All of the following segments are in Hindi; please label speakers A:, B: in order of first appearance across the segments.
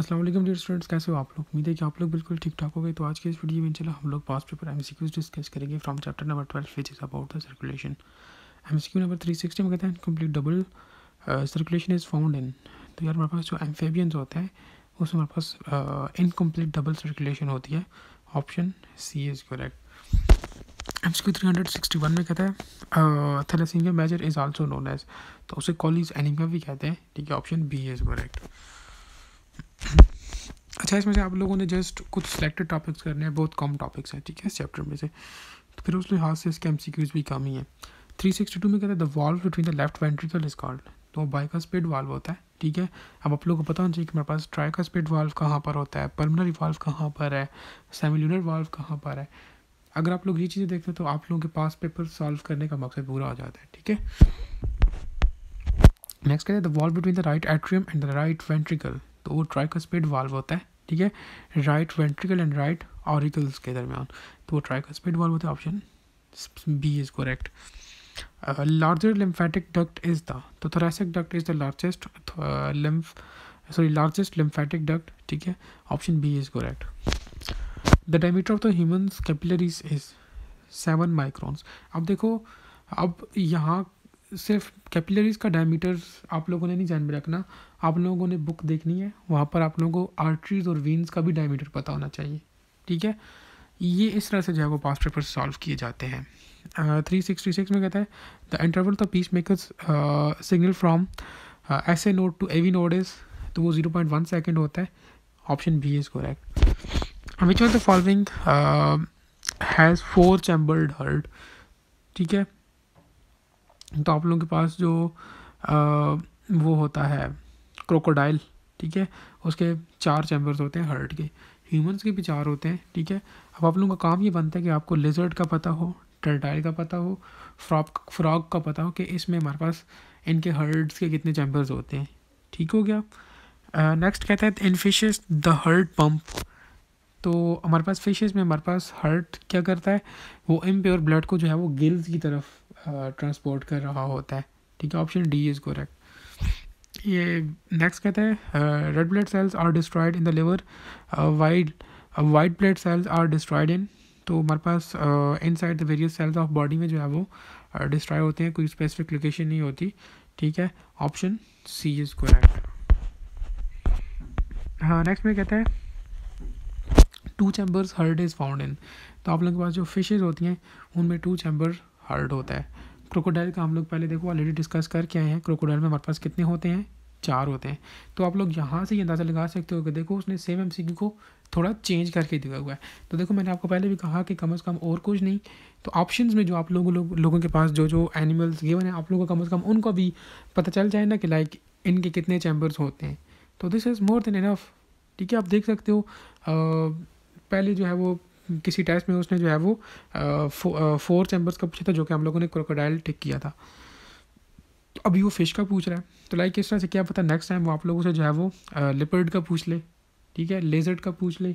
A: असलम डियर स्टूडेंट्स कैसे हो आप लोग उम्मीद है कि आप लोग बिल्कुल ठीक ठाक हो गए तो आज के इस वीडियो में चलो हम लोग पास पेपर एम डिस्कस करेंगे from chapter number twelve which is about the circulation M number three sixty में कहते हैं complete double circulation is found in तो यार हमारे पास जो एम्फेबियंस होता है उसमें हमारे पास इनकम्प्लीट डबल सर्कुलेशन होती है option C is correct M C three hundred sixty one में कहता है थेलेसिंग major is also known as तो उसे कॉलीज एनिमिया भी कहते हैं ठीक है ऑप्शन बी इज़ करेक्ट अच्छा इसमें से आप लोगों ने जस्ट कुछ सिलेक्टेड टॉपिक्स करने हैं बहुत कम टॉपिक्स हैं ठीक है इस चैप्टर में से तो फिर उस लिहाज से इसके एम भी कम ही है थ्री सिक्सटी टू में कहते हैं the valve between the left ventricle is called तो बाइक का स्पीड वाल्व होता है ठीक है अब आप लोगों को पता होना चाहिए कि मेरे पास ट्राई का स्पीड वाल्व कहाँ पर होता है पल्मनरी वाल्व कहाँ पर है सेमिलूनर वाल्व कहाँ पर है अगर आप लोग ये चीज़ें देखते हैं तो आप लोगों के पास पेपर सॉल्व करने का मकसद पूरा हो जाता है ठीक है नेक्स्ट कहते हैं the valve between the right atrium and the right ventricle तो वो ट्राइकोस्पेड वाल्व होता है ठीक है right ventricle and right auricles के दरमियान तो वो ट्राइकोस्पेड वाल्व होता है option B is correct larger lymphatic duct is the तो thoracic duct is the largest lymph sorry largest lymphatic duct ठीक है option B is correct the diameter of the human capillaries is seven microns अब देखो अब यहाँ सिर्फ कैपिलरीज का डायमीटर आप लोगों ने नहीं जान में रखना आप लोगों ने बुक देखनी है वहाँ पर आप लोगों को आर्टरीज और वेंस का भी डायमीटर पता होना चाहिए ठीक है ये इस तरह से जो है वो पास्ट पेपर सॉल्व किए जाते हैं थ्री सिक्सटी सिक्स में कहता है the interval the pace makers signal from S A node to AV node is तो वो जीरो पॉइंट वन सेकेंड होता है option B is correct which of the following has four chambered heart ठीक है तो आप लोगों के पास जो आ, वो होता है क्रोकोडाइल ठीक है उसके चार चैम्बर्स होते हैं हर्ट के ह्यूमंस के भी चार होते हैं ठीक है अब आप लोगों का काम ये बनता है कि आपको लेजर्ट का पता हो टर्टाइल का पता हो फ्रॉक फ्रॉग का पता हो कि इसमें हमारे पास इनके हर्ड्स के कितने चैम्बर्स होते हैं ठीक हो गया नेक्स्ट कहते हैं in fish the heart pump तो हमारे पास फिशेज में हमारे पास हर्ट क्या करता है वो इम्प्योर ब्लड को जो है वो गिल्स की तरफ ट्रांसपोर्ट कर रहा होता है ठीक है ऑप्शन डी इज़ करेक्ट ये नेक्स्ट कहते हैं red blood cells are destroyed in the liver white white blood cells are destroyed in तो हमारे पास inside the various cells of body में जो है वो डिस्ट्रॉय uh, होते हैं कोई स्पेसिफिक लोकेशन नहीं होती ठीक है ऑप्शन सी इज़ करेक्ट हाँ नेक्स्ट में कहते हैं two chambers heart is found in तो आप लोगों के पास जो फिशेज़ होती हैं उनमें टू चैम्बर्स हार्ड होता है क्रोकोडाइल का हम लोग पहले देखो ऑलरेडी डिस्कस करके आए हैं क्रोकोडाइल में हमारे पास कितने होते हैं चार होते हैं तो आप लोग यहाँ से ये अंदाज़ा लगा सकते हो कि देखो उसने सेम एम को थोड़ा चेंज करके दिया हुआ है तो देखो मैंने आपको पहले भी कहा कि कम अज़ कम और कुछ नहीं तो ऑप्शंस में जो आप लोगों लो, लोगों के पास जो जो एनिमल्स गिवन है आप लोगों को कम अज़ कम उनको भी पता चल जाए ना कि लाइक इनके कितने चैम्बर्स होते हैं तो this is more than enough ठीक है आप देख सकते हो आ, पहले जो है वो किसी टेस्ट में उसने जो है वो फोर चैम्बर्स का पूछा था जो कि हम लोगों ने क्रोकोडाइल टिक किया था तो अभी वो फिश का पूछ रहा है तो लाइक इस तरह से क्या पता नेक्स्ट टाइम वो आप लोगों से जो है वो लिपर्ड का पूछ ले ठीक है लेजर्ड का पूछ ले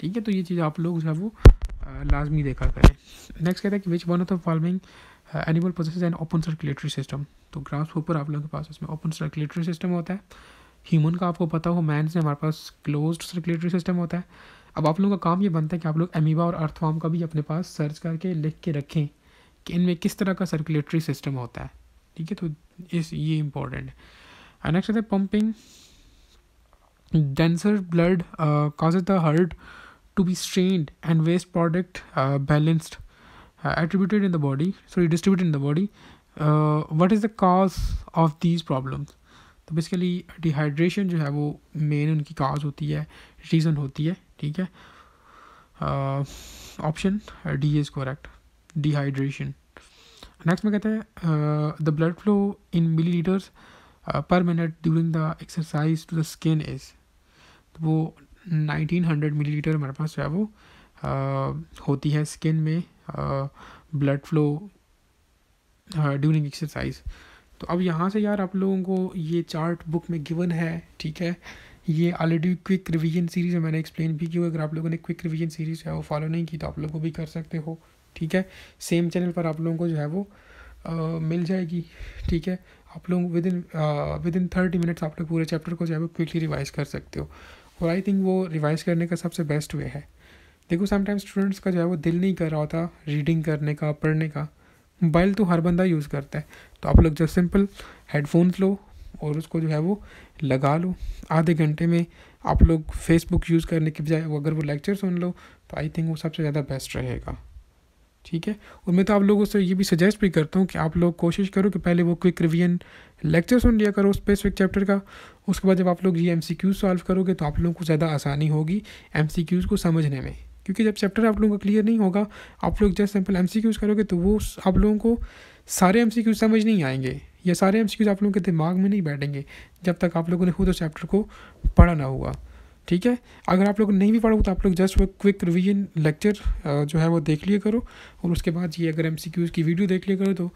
A: ठीक है तो ये चीज़ आप लोग जो है वो लाजमी देखा करें नेक्स्ट कहता है कि which one of the following animal process and open circulatory system तो ग्रास ऊपर आप लोगों के पास उसमें ओपन सर्कुलेटरी सिस्टम होता है ह्यूमन का आपको पता हो मैन से हमारे पास क्लोज सर्कुलेटरी सिस्टम होता है अब आप लोगों का काम ये बनता है कि आप लोग अमीबा और अर्थवाम का भी अपने पास सर्च करके लिख के रखें कि इनमें किस तरह का सर्कुलेटरी सिस्टम होता है ठीक है तो इस ये इम्पोर्टेंट है नेक्स्ट होता है pumping denser blood cause the heart to be strained and waste product balanced attributed in the body sorry distribute in the body what is the cause of these problem तो बेसिकली डिहाइड्रेशन जो है वो मेन उनकी काज होती है रीज़न होती है ठीक है option D is correct dehydration next में कहते हैं the blood flow in millilitres per minute during the exercise to the skin is तो वो नाइनटीन हंड्रेड मिली लीटर हमारे पास जो है वो uh, होती है स्किन में ब्लड फ्लो ड्यूरिंग एक्सरसाइज तो अब यहाँ से यार आप लोगों को ये चार्ट बुक में गिवन है ठीक है ये ऑलरेडी क्विक रिवीजन सीरीज़ में मैंने एक्सप्लेन भी की अगर आप लोगों ने क्विक रिवीजन सीरीज़ है वो फॉलो नहीं की तो आप लोगों भी कर सकते हो ठीक है सेम चैनल पर आप लोगों को जो है वो आ, मिल जाएगी ठीक है आप लोग within within thirty minutes आप लोग पूरे चैप्टर को जो है वो क्विकली रिवाइज कर सकते हो और आई थिंक वो रिवाइज करने का सबसे बेस्ट वे है देखो समटाइम्स स्टूडेंट्स का जो है वो दिल नहीं कर रहा होता रीडिंग करने का पढ़ने का मोबाइल तो हर बंदा यूज़ करता है तो आप लोग जब सिंपल हेडफोन्स लो और उसको जो है वो लगा लो आधे घंटे में आप लोग फेसबुक यूज़ करने के बजाय अगर वो लेक्चर सुन लो तो आई थिंक वो सबसे ज़्यादा बेस्ट रहेगा ठीक है और मैं तो आप लोगों से ये भी सजेस्ट भी करता हूँ कि आप लोग कोशिश करो कि पहले वो क्विक रिवियन लेक्चर सुन लिया करो स्पेसिफिक चैप्टर का उसके बाद जब आप लोग ये एम सी क्यूज़ सॉल्व करोगे तो आप लोगों को ज़्यादा आसानी होगी एम सी क्यूज़ को समझने में क्योंकि जब चैप्टर आप लोगों का क्लियर नहीं होगा आप लोग just simple M C Qs करोगे तो वो आप लोगों को सारे एम सी क्यूज़ समझ नहीं आएंगे ये सारे एम आप लोगों के दिमाग में नहीं बैठेंगे जब तक आप लोगों ने खुद उस चैप्टर को पढ़ा ना हुआ ठीक है अगर आप लोग नहीं भी पढ़ो तो आप लोग जस्ट वो क्विक रिवीजन लेक्चर जो है वो देख लिया करो और उसके बाद ये अगर एम की वीडियो देख लिया करो तो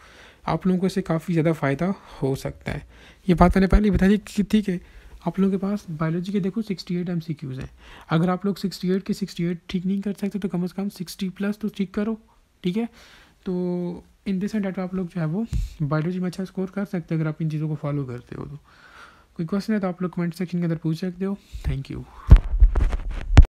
A: आप लोगों को इससे काफ़ी ज़्यादा फ़ायदा हो सकता है ये बात मैंने पहले बता दी कि ठीक है आप लोगों के पास बायोलॉजी के देखो 68 एट एम हैं अगर आप लोग 68 के 68 ठीक नहीं कर सकते तो कम से कम 60 प्लस तो ठीक करो ठीक है तो इन दिस एंड आप लोग जो है वो बायोलॉजी में अच्छा स्कोर कर सकते हैं अगर आप इन चीज़ों को फॉलो करते हो तो कोई क्वेश्चन है तो आप लोग कमेंट सेक्शन के अंदर पूछ सकते हो थैंक यू